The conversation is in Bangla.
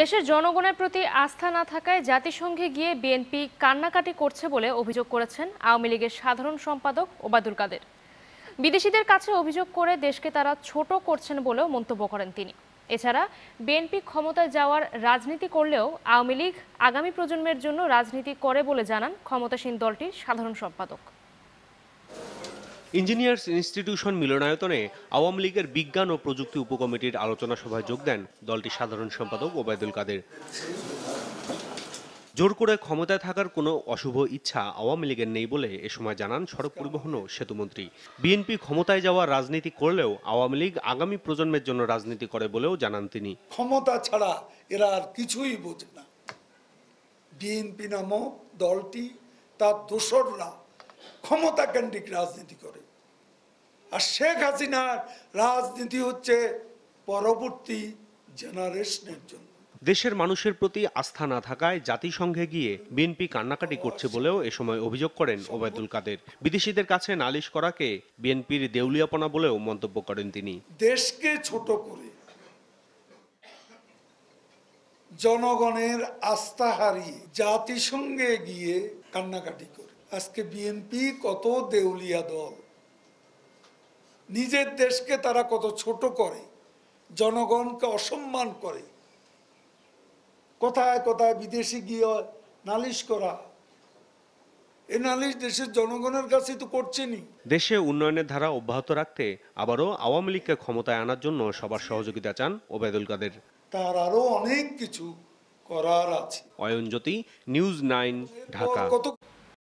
দেশের জনগণের প্রতি আস্থা না থাকায় জাতিসংঘে গিয়ে বিএনপি কান্নাকাটি করছে বলে অভিযোগ করেছেন আওয়ামী লীগের সাধারণ সম্পাদক ওবাদুল কাদের বিদেশিদের কাছে অভিযোগ করে দেশকে তারা ছোট করছেন বলেও মন্তব্য করেন তিনি এছাড়া বিএনপি ক্ষমতায় যাওয়ার রাজনীতি করলেও আওয়ামী লীগ আগামী প্রজন্মের জন্য রাজনীতি করে বলে জানান ক্ষমতাসীন দলটির সাধারণ সম্পাদক ইঞ্জিনিয়ার্স ইনস্টিটিউশন মিলনায়তনে আওয়ামী লীগের বিজ্ঞান ও প্রযুক্তি উপকমিটির আলোচনা সভায় যোগ দেন দলটির সাধারণ সম্পাদক ওবায়দুল কাদের জোর করে ক্ষমতায় থাকার কোনো অশুভ ইচ্ছা আওয়ামী লীগের নেই বলে এ সময় জানান সড়ক পরিবহন ও সেতুমন্ত্রী বিএনপি ক্ষমতায় যাওয়ার রাজনীতি করলেও আওয়ামী লীগ আগামী প্রজন্মের জন্য রাজনীতি করে বলেও জানান তিনি ক্ষমতা ছাড়া এরা আর কিছুই বোঝে না বিএনপি নামক দলটি তার দোসররা ক্ষমতা কেন্দ্রিক রাজনীতি করে আর শেখ হাসিনার রাজনীতি হচ্ছে পরবর্তী জেনারেশনের জন্য দেশের মানুষের প্রতি আস্থা না থাকায় জাতিসংঘে গিয়ে বিএনপি কান্নাকাটি করছে বলেও এ সময় অভিযোগ করেন ওবায়দুল কাদের বিদেশিদের কাছে নালিশ করাকে বিএনপির দেউলিয়াপনা বলেও মন্তব্য করেন তিনি দেশকে ছোট করে জনগণের আস্থা হারিয়ে জাতিসংঘে গিয়ে কান্নাকাটি করে আজকে বিএনপি কত দেউলিয়া দল নিজের দেশকে তারা কত ছোট করে জনগণকে অসম্মান করে কোথায় কোথায় বিদেশে গিয়ে নালিশ করা এ নালিশ দেশের জনগণের কাছে তো করছেনি দেশে উন্নয়নের ধারা অব্যাহত রাখতে আবারও আওয়ামী লীগকে ক্ষমতায় আনার জন্য সবার সহযোগিতা চান ওবায়দুল কাদের তার আরো অনেক কিছু করার আছে অয়ন জ্যোতি নিউজ নাইন ঢাকা